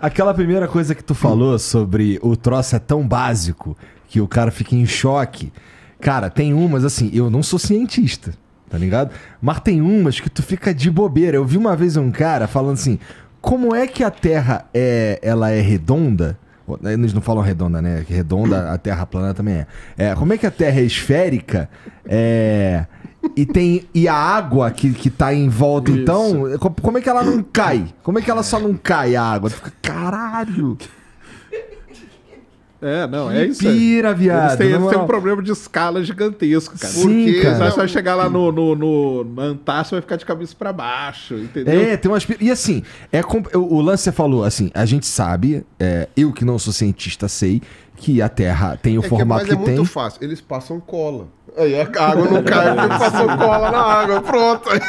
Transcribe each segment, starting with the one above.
Aquela primeira coisa que tu falou sobre o troço é tão básico que o cara fica em choque. Cara, tem umas assim, eu não sou cientista, tá ligado? Mas tem umas que tu fica de bobeira. Eu vi uma vez um cara falando assim: "Como é que a Terra é ela é redonda?" Eles não falam redonda, né? Redonda, a Terra plana também é. é como é que a Terra é esférica? É e tem e a água que, que tá em volta, Isso. então, como é que ela não cai? Como é que ela só não cai a água? Fica, caralho! É, não, é que é isso. Pira, viado. Eles têm, eles têm um problema de escala gigantesco, cara. Sim, porque cara. você vai chegar lá no, no, no, na Antártica vai ficar de cabeça para baixo, entendeu? É, tem umas. E assim, é comp... o lance você falou assim: a gente sabe, é, eu que não sou cientista sei, que a Terra tem o é formato que, mas que é tem. É muito fácil, eles passam cola. Aí a água não cai porque passou cola na água. Pronto.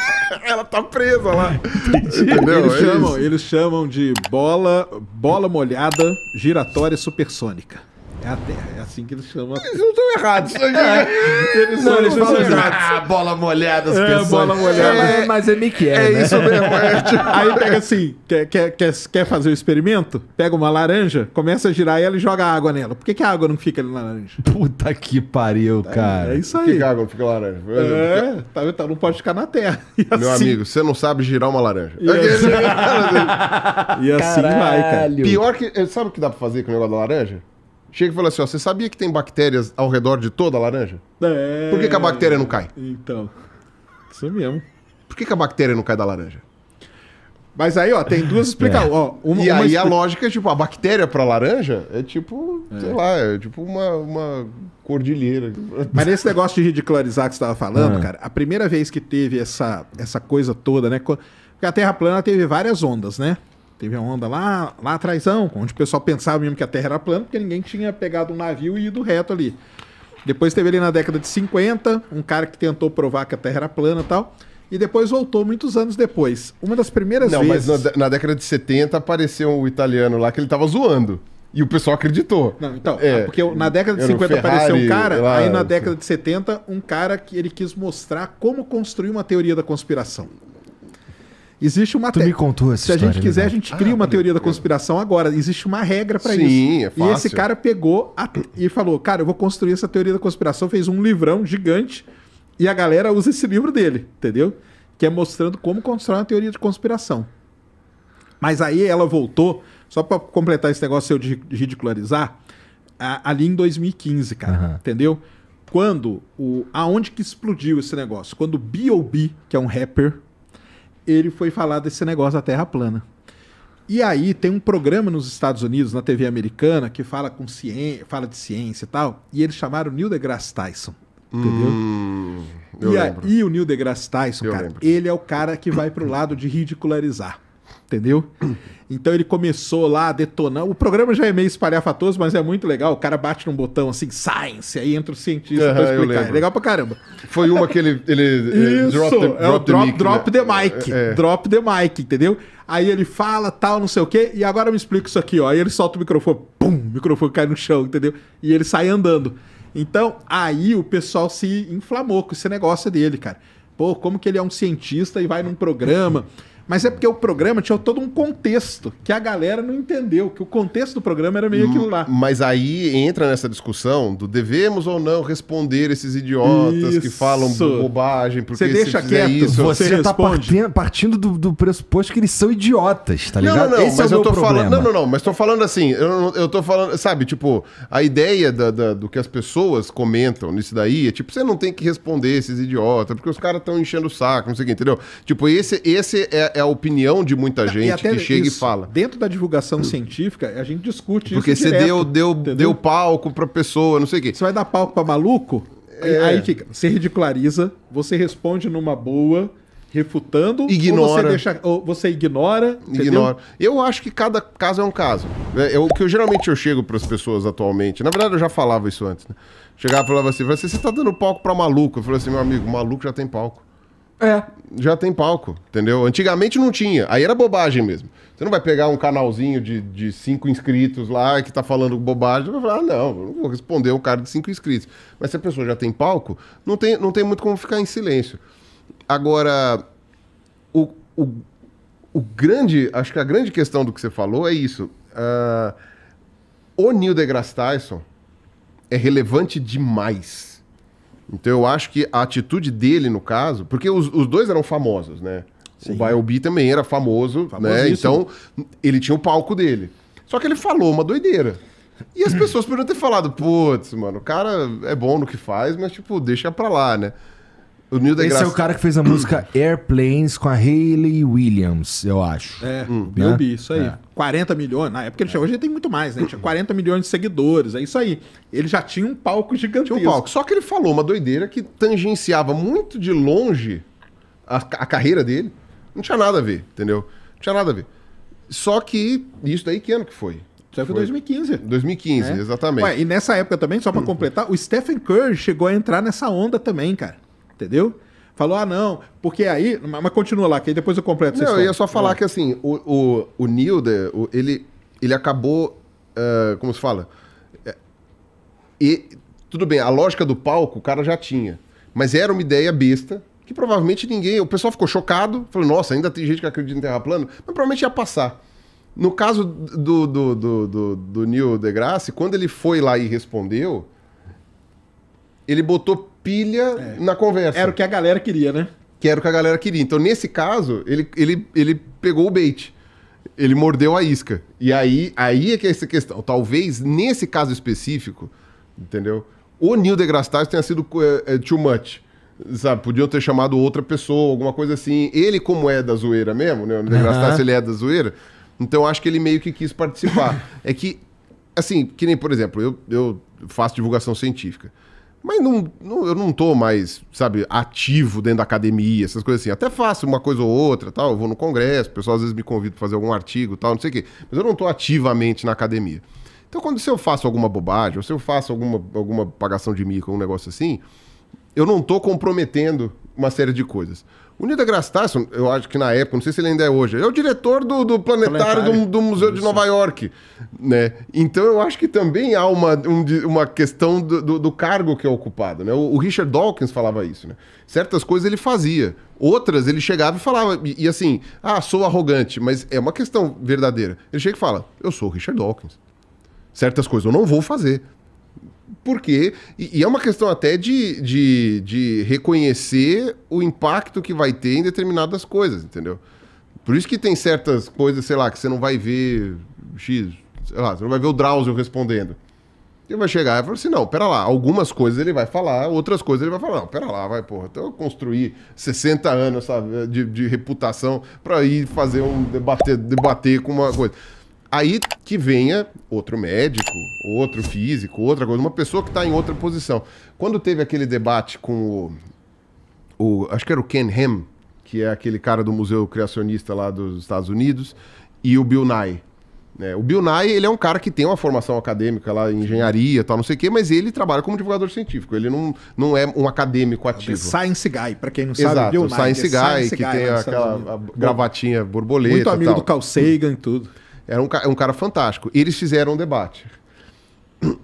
Ela tá presa lá. Entendeu? Eles, é chamam, eles chamam de bola, bola molhada giratória supersônica. É a Terra, é assim que eles chamam. Eles não estão errados. É. Eles não, eles falam errados. Ah, bola molhada, as é, pessoas. bola molhada. É, mas é Mickey. é, É né? isso mesmo. É, tipo... Aí pega assim, quer, quer, quer, quer fazer o experimento? Pega uma laranja, começa a girar ela e joga água nela. Por que, que a água não fica na laranja? Puta que pariu, é, cara. É, isso aí. a água, fica laranja. É, tá, tá, não pode ficar na Terra. Assim... Meu amigo, você não sabe girar uma laranja. E assim, e assim vai, cara. Pior que... Sabe o que dá pra fazer com o negócio da laranja? Chega e fala assim, ó, você sabia que tem bactérias ao redor de toda a laranja? É... Por que, que a bactéria não cai? Então, isso mesmo. Por que, que a bactéria não cai da laranja? Mas aí, ó, tem duas explicações. É. Ó, uma, e uma aí a lógica é tipo, a bactéria pra laranja é tipo, é. sei lá, é tipo uma, uma cordilheira. Mas nesse negócio de ridicularizar que você tava falando, é. cara, a primeira vez que teve essa, essa coisa toda, né? Porque a Terra plana teve várias ondas, né? Teve a onda lá, lá atrásão, onde o pessoal pensava mesmo que a Terra era plana, porque ninguém tinha pegado um navio e ido reto ali. Depois teve ali na década de 50, um cara que tentou provar que a Terra era plana e tal. E depois voltou muitos anos depois. Uma das primeiras Não, vezes. Não, mas na, na, década de 70 apareceu um italiano lá que ele tava zoando. E o pessoal acreditou. Não, então, é, ah, porque na década de 50 Ferrari, apareceu um cara, lá, aí na assim. década de 70, um cara que ele quis mostrar como construir uma teoria da conspiração. Existe uma. Tu te... me contou essa Se história, a gente é quiser, a gente cria ah, uma teoria da conspiração agora. Existe uma regra para isso. Sim, é fácil. E esse cara pegou a... e falou: Cara, eu vou construir essa teoria da conspiração. Fez um livrão gigante e a galera usa esse livro dele, entendeu? Que é mostrando como construir uma teoria de conspiração. Mas aí ela voltou, só para completar esse negócio seu de ridicularizar, a, ali em 2015, cara, uhum. entendeu? Quando, o, aonde que explodiu esse negócio? Quando o B.O.B., que é um rapper ele foi falar desse negócio da Terra plana. E aí tem um programa nos Estados Unidos, na TV americana, que fala com ciência, fala de ciência e tal, e eles chamaram Neil deGrasse Tyson. Entendeu? Hum, e, a, e, o Neil deGrasse Tyson, eu cara, lembro. ele é o cara que vai pro lado de ridicularizar entendeu? Então ele começou lá a detonar. O programa já é meio espalhafatoso, mas é muito legal. O cara bate num botão assim, science, aí entra o cientista uhum, pra explicar. É legal pra caramba. Foi uma que ele. ele Isso, drop the, drop é o drop, the drop né? the mic. Né? Drop the mic, entendeu? Aí ele fala, tal, não sei o quê, e agora me explica isso aqui, ó. Aí ele solta o microfone, pum, o microfone cai no chão, entendeu? E ele sai andando. Então, aí o pessoal se inflamou com esse negócio dele, cara. Pô, como que ele é um cientista e vai num programa. Mas é porque o programa tinha todo um contexto que a galera não entendeu, que o contexto do programa era meio aquilo lá. Hum, mas aí entra nessa discussão do devemos ou não responder esses idiotas isso. que falam bobagem, porque você deixa quieto, isso, você, você tá partindo, partindo do, do, pressuposto que eles são idiotas, tá ligado? Não, não, não Esse é mas é o eu tô problema. falando, não, não, não, mas tô falando assim, eu, eu tô falando, sabe, tipo, a ideia da, da, do que as pessoas comentam nisso daí é tipo, você não tem que responder esses idiotas, porque os caras estão enchendo o saco, não sei o que, entendeu? Tipo, esse, esse é é a opinião de muita gente que chega isso, e fala. Dentro da divulgação científica, a gente discute Porque isso. Porque você deu, deu, deu palco pra pessoa, não sei o quê. Você vai dar palco pra maluco? É. Aí fica, você ridiculariza, você responde numa boa, refutando, ignora. Ou você, deixa, ou você ignora. Ignora. Entendeu? Eu acho que cada caso é um caso. É, o que eu geralmente eu chego para as pessoas atualmente. Na verdade, eu já falava isso antes, né? Chegava e falava assim, você está dando palco para maluco. Eu falei assim, meu amigo, maluco já tem palco. É, já tem palco, entendeu? Antigamente não tinha, aí era bobagem mesmo. Você não vai pegar um canalzinho de, de cinco inscritos lá que tá falando bobagem, vai falar, ah, não, não vou responder um cara de cinco inscritos. Mas se a pessoa já tem palco, não tem, não tem muito como ficar em silêncio. Agora, o, o, o grande, acho que a grande questão do que você falou é isso. Uh, o Neil deGrasse Tyson é relevante demais então eu acho que a atitude dele, no caso, porque os, os dois eram famosos, né? Sim. O Biobi também era famoso, né? Então ele tinha o palco dele. Só que ele falou uma doideira. E as pessoas poderiam ter falado, putz, mano, o cara é bom no que faz, mas, tipo, deixa pra lá, né? O Neil é Esse é o cara que fez a música Airplanes com a Hayley Williams, eu acho. É, hum, né? isso aí. É. 40 milhões. Na época ele tinha, hoje ele tem muito mais, né? Ele tinha 40 milhões de seguidores, é isso aí. Ele já tinha um palco gigantesco. Tinha um palco. Só que ele falou uma doideira que tangenciava muito de longe a, a carreira dele. Não tinha nada a ver, entendeu? Não tinha nada a ver. Só que isso daí que ano que foi? Isso foi 2015. 2015, é. exatamente. Ué, e nessa época também, só para completar, o Stephen Curry chegou a entrar nessa onda também, cara. Entendeu? Falou, ah, não, porque aí. Mas continua lá, que aí depois eu completo Não, eu ia só falar ah. que assim, o, o, o Nilder, o, ele, ele acabou. Uh, como se fala? Eh, e, tudo bem, a lógica do palco o cara já tinha. Mas era uma ideia besta, que provavelmente ninguém. O pessoal ficou chocado, falou, nossa, ainda tem gente que acredita em terra plana, mas provavelmente ia passar. No caso do, do, do, do, do Neil deGrasse, quando ele foi lá e respondeu, ele botou pilha é. na conversa. Era o que a galera queria, né? Que era o que a galera queria. Então, nesse caso, ele, ele, ele pegou o bait. Ele mordeu a isca. E aí, aí é que é essa questão. Talvez, nesse caso específico, entendeu? O Neil deGrasse Tyson tenha sido é, é too much. Sabe, podiam ter chamado outra pessoa, alguma coisa assim. Ele, como é da zoeira mesmo, né? O Neil deGrasse uhum. ele é da zoeira. Então, acho que ele meio que quis participar. é que, assim, que nem, por exemplo, eu, eu faço divulgação científica. Mas não, não, eu não tô mais, sabe, ativo dentro da academia, essas coisas assim. Até faço uma coisa ou outra, tal. Eu vou no congresso, o pessoal às vezes me convida para fazer algum artigo, tal, não sei o quê. Mas eu não tô ativamente na academia. Então, quando se eu faço alguma bobagem, ou se eu faço alguma, alguma pagação de mico, um negócio assim, eu não tô comprometendo uma série de coisas. O Nilda Grastasson, eu acho que na época, não sei se ele ainda é hoje, é o diretor do, do planetário, planetário. Do, do, Museu Isso. de Nova York. Né? Então eu acho que também há uma, um, uma questão do, do, do, cargo que é ocupado. Né? O, o, Richard Dawkins falava isso. Né? Certas coisas ele fazia, outras ele chegava e falava, e, e assim, ah, sou arrogante, mas é uma questão verdadeira. Ele chega e fala, eu sou o Richard Dawkins. Certas coisas eu não vou fazer porque e, e, é uma questão até de, de, de, reconhecer o impacto que vai ter em determinadas coisas, entendeu? Por isso que tem certas coisas, sei lá, que você não vai ver X, sei lá, você não vai ver o Drauzio respondendo. Ele vai chegar e falar assim, não, pera lá, algumas coisas ele vai falar, outras coisas ele vai falar, não, pera lá, vai, porra, então eu construí 60 anos sabe, de, de reputação para ir fazer um debater, debater com uma coisa. Aí que venha outro médico, outro físico, outra coisa, uma pessoa que está em outra posição. Quando teve aquele debate com o, o acho que era o Ken Ham, que é aquele cara do Museu Criacionista lá dos Estados Unidos, e o Bill Nye. É, o Bill Nye, ele é um cara que tem uma formação acadêmica lá em engenharia tal, não sei o quê, mas ele trabalha como divulgador científico. Ele não, não é um acadêmico ativo. The Science Guy, para quem não sabe, Exato, Bill Nye. Science, é Guy, Science que Guy, que tem aquela gravatinha borboleta Muito amigo do Carl Sagan e tudo. Era um, é um cara fantástico. Eles fizeram um debate.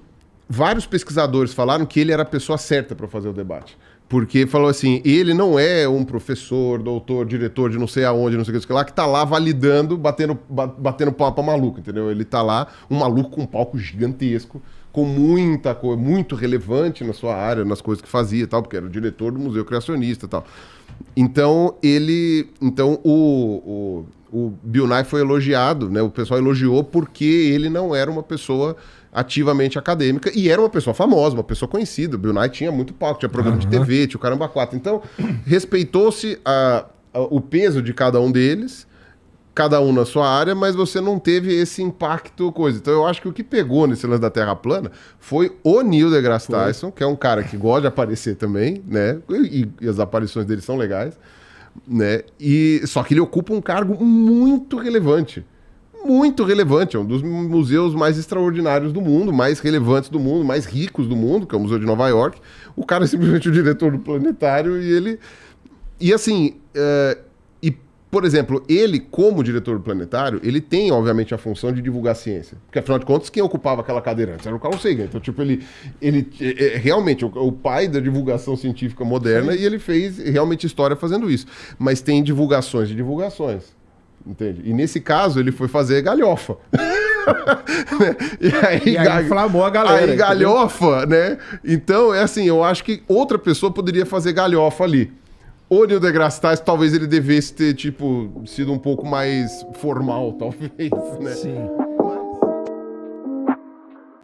Vários pesquisadores falaram que ele era a pessoa certa para fazer o debate. Porque falou assim, ele não é um professor, doutor, diretor de não sei aonde, não sei o que lá, que tá lá validando, batendo, batendo papo maluco, entendeu? Ele tá lá, um maluco com um palco gigantesco, com muita coisa, muito relevante na sua área, nas coisas que fazia e tal, porque era o diretor do Museu Criacionista e tal. Então, ele. Então, o, o, o Bill Nye foi elogiado, né? O pessoal elogiou porque ele não era uma pessoa ativamente acadêmica e era uma pessoa famosa, uma pessoa conhecida. O Bill Nye tinha muito palco, tinha programa uhum. de TV, tinha o Caramba 4. Então, respeitou-se a, a, o peso de cada um deles cada um na sua área, mas você não teve esse impacto coisa. Então eu acho que o que pegou nesse lance da Terra plana foi o Neil deGrasse Tyson, foi. que é um cara que gosta de aparecer também, né? E, e, as aparições dele são legais, né? E só que ele ocupa um cargo muito relevante. Muito relevante, é um dos museus mais extraordinários do mundo, mais relevantes do mundo, mais ricos do mundo, que é o Museu de Nova York. O cara é simplesmente o diretor do planetário e ele. E assim, uh por exemplo, ele, como diretor planetário, ele tem, obviamente, a função de divulgar ciência. Porque, afinal de contas, quem ocupava aquela cadeira antes era o Carl Sagan. Então, tipo, ele, ele é, é realmente o, pai da divulgação científica moderna Sim. e ele fez realmente história fazendo isso. Mas tem divulgações e divulgações. Entende? E nesse caso, ele foi fazer galhofa. e aí, e aí inflamou a galera. Aí galhofa, entendeu? né? Então, é assim, eu acho que outra pessoa poderia fazer galhofa ali o Neil deGrasse Tyson, tá, talvez ele devesse ter, tipo, sido um pouco mais formal, talvez, né? Sim.